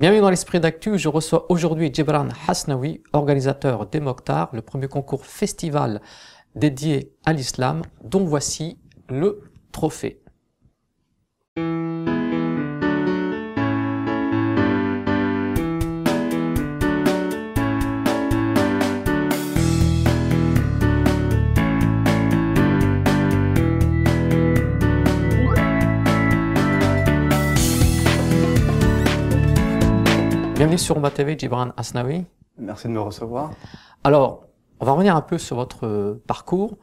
Bienvenue dans l'esprit d'actu, je reçois aujourd'hui Jibran Hasnawi, organisateur des Mokhtar, le premier concours festival dédié à l'islam, dont voici le trophée. Bienvenue sur Omba TV, Gibran Asnawi. Merci de me recevoir. Alors, on va revenir un peu sur votre euh, parcours.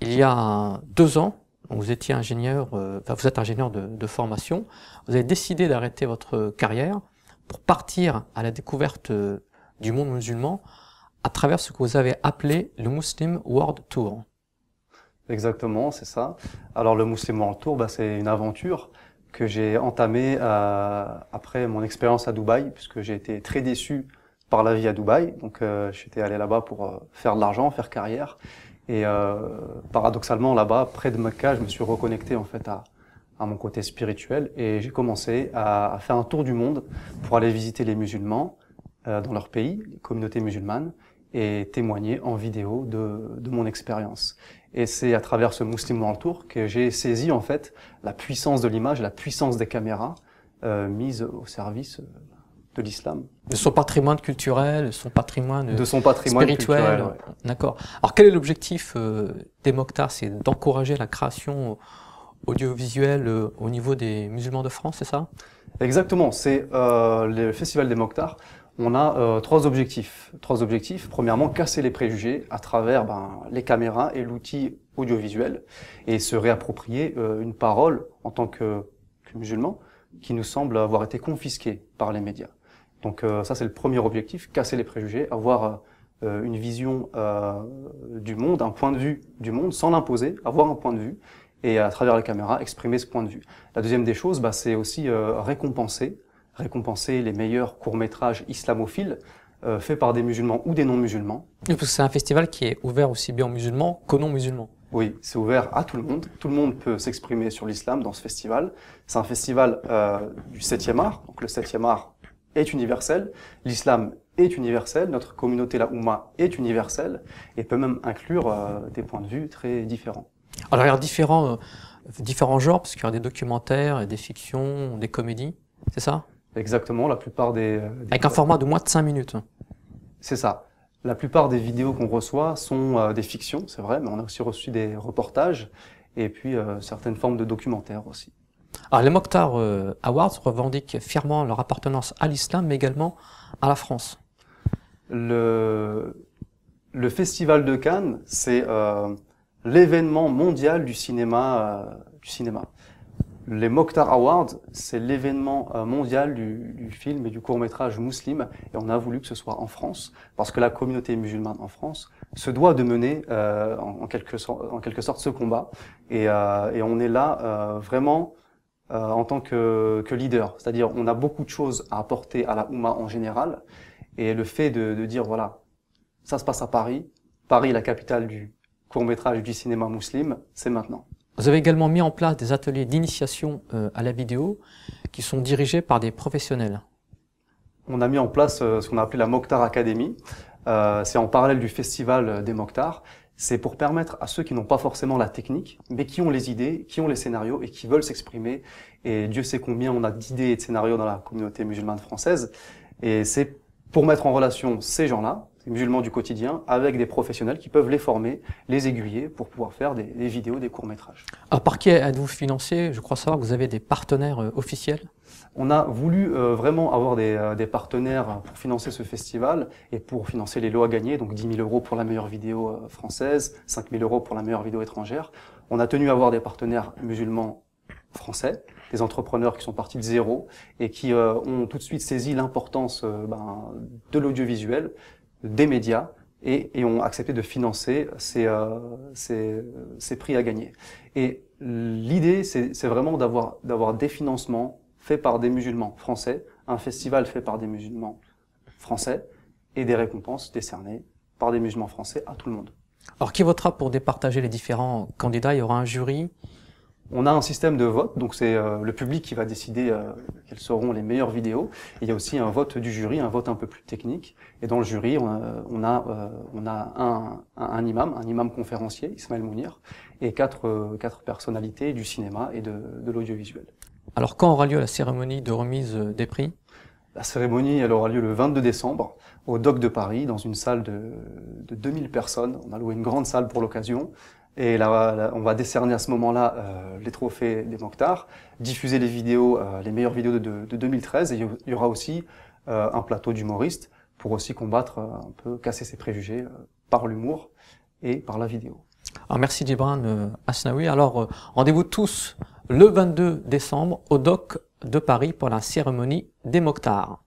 Il y a deux ans, vous étiez ingénieur, euh, enfin, vous êtes ingénieur de, formation. Vous avez décidé d'arrêter votre carrière pour partir à la découverte euh, du monde musulman à travers ce que vous avez appelé le Muslim World Tour. Exactement, c'est ça. Alors le Muslim World Tour, bah, c'est une aventure que j'ai entamé euh, après mon expérience à Dubaï, puisque j'ai été très déçu par la vie à Dubaï. Donc euh, j'étais allé là-bas pour euh, faire de l'argent, faire carrière. Et euh, paradoxalement, là-bas, près de Mecca, je me suis reconnecté en fait à, à mon côté spirituel et j'ai commencé à, à, faire un tour du monde pour aller visiter les musulmans euh, dans leur pays, les communautés musulmanes, et témoigner en vidéo de, de mon expérience. Et c'est à travers ce Muslim Tour que j'ai saisi en fait la puissance de l'image, la puissance des caméras euh, mises au service euh, de l'islam. De son patrimoine culturel, son patrimoine de son patrimoine euh, spirituel. D'accord. Alors quel est l'objectif euh, des Mokhtar C'est d'encourager la création audiovisuelle au niveau des musulmans de France, c'est ça Exactement. C'est le Festival des Mokhtar on a euh, trois objectifs. Trois objectifs. Premièrement, casser les préjugés à travers ben, les caméras et l'outil audiovisuel et se réapproprier euh, une parole en tant que, musulman qui nous semble avoir été confisquée par les médias. Donc euh, ça, c'est le premier objectif, casser les préjugés, avoir une vision du monde, un point de vue du monde, sans l'imposer, avoir un point de vue et à travers la caméra, exprimer ce point de vue. La deuxième des choses, bah, c'est aussi récompenser récompenser les meilleurs courts-métrages islamophiles euh, faits par des musulmans ou des non-musulmans. parce que c'est un festival qui est ouvert aussi bien aux musulmans qu'aux non-musulmans. Oui, c'est ouvert à tout le monde. Tout le monde peut s'exprimer sur l'islam dans ce festival. C'est un festival euh, du 7e art. Donc le 7e art est universel. L'islam est universel. Notre communauté, la Oumma, est universelle et peut même inclure euh, des points de vue très différents. Alors il y a différents, euh, différents genres, parce qu'il y a des documentaires, des fictions, des comédies, c'est ça Exactement, la plupart euh, des... Avec un format de moins de 5 minutes. Hein. C'est ça. La plupart des vidéos qu'on reçoit sont euh, des fictions, c'est vrai, mais on a aussi reçu des reportages et puis euh, certaines formes de documentaires aussi. Alors les Mokhtar Awards revendiquent fièrement leur appartenance à l'islam, mais également à la France. Le, Festival de Cannes, c'est l'événement mondial du cinéma. du cinéma. Les Mokhtar Awards, c'est l'événement euh, mondial du, film et du court-métrage musulman, et on a voulu que ce soit en France, parce que la communauté musulmane en France se doit de mener euh, en, quelque sorte ce combat, et, euh, on est là vraiment en tant que, leader, c'est-à-dire on a beaucoup de choses à apporter à la Ouma en général, et le fait de, de dire, voilà, ça se passe à Paris, Paris la capitale du court-métrage du cinéma musulman, c'est maintenant. Vous avez également mis en place des ateliers d'initiation euh, à la vidéo qui sont dirigés par des professionnels. On a mis en place euh, ce qu'on a appelé la Mokhtar Academy. Euh, c'est en parallèle du festival des Mokhtar. C'est pour permettre à ceux qui n'ont pas forcément la technique, mais qui ont les idées, qui ont les scénarios et qui veulent s'exprimer. Et Dieu sait combien on a d'idées et de scénarios dans la communauté musulmane française. Et c'est pour mettre en relation ces gens-là, musulmans du quotidien avec des professionnels qui peuvent les former, les aiguiller pour pouvoir faire des, vidéos, des courts-métrages. Alors par qui êtes-vous financé Je crois savoir que vous avez des partenaires euh, officiels. On a voulu euh, vraiment avoir euh, des, partenaires pour financer ce festival et pour financer les lots à gagner, donc 10 000 euros pour la meilleure vidéo française, 5 000 euros pour la meilleure vidéo étrangère. On a tenu à avoir des partenaires musulmans français, des entrepreneurs qui sont partis de zéro et qui ont tout de suite saisi l'importance ben, de l'audiovisuel, des médias et, ont accepté de financer euh, ces, ces prix à gagner. Et l'idée, c'est vraiment d'avoir des financements faits par des musulmans français, un festival fait par des musulmans français et des récompenses décernées par des musulmans français à tout le monde. Alors qui votera pour départager les différents candidats Il y aura un jury on a un système de vote, donc c'est euh, le public qui va décider euh, quelles seront les meilleures vidéos. il y a aussi un vote du jury, un vote un peu plus technique. Et dans le jury, on a, euh, on a, un, imam, un imam conférencier, Ismaël Mounir, et quatre, quatre personnalités du cinéma et de, l'audiovisuel. Alors quand aura lieu la cérémonie de remise des prix La cérémonie, elle aura lieu le 22 décembre au Doc de Paris, dans une salle de, de 2000 personnes. On a loué une grande salle pour l'occasion. Et là, on va décerner à ce moment-là euh, les trophées des Mokhtar, diffuser les vidéos, euh, les meilleures vidéos de, 2013. Et il y aura aussi euh, un plateau d'humoristes pour aussi combattre un peu, casser ses préjugés par l'humour et par la vidéo. Alors merci Djibran Asnaoui. Alors rendez-vous tous le 22 décembre au DOC de Paris pour la cérémonie des Mokhtar.